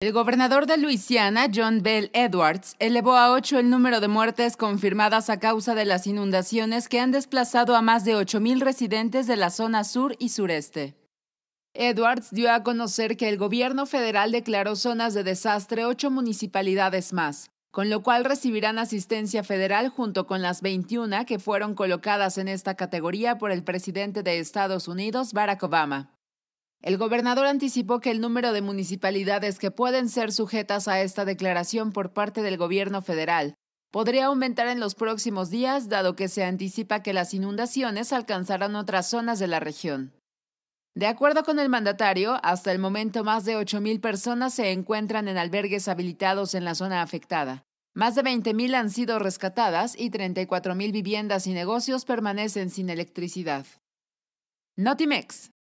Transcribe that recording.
El gobernador de Luisiana, John Bell Edwards, elevó a ocho el número de muertes confirmadas a causa de las inundaciones que han desplazado a más de 8.000 residentes de la zona sur y sureste. Edwards dio a conocer que el gobierno federal declaró zonas de desastre ocho municipalidades más, con lo cual recibirán asistencia federal junto con las 21 que fueron colocadas en esta categoría por el presidente de Estados Unidos, Barack Obama. El gobernador anticipó que el número de municipalidades que pueden ser sujetas a esta declaración por parte del gobierno federal podría aumentar en los próximos días, dado que se anticipa que las inundaciones alcanzarán otras zonas de la región. De acuerdo con el mandatario, hasta el momento más de 8.000 personas se encuentran en albergues habilitados en la zona afectada. Más de 20.000 han sido rescatadas y 34.000 viviendas y negocios permanecen sin electricidad. Notimex,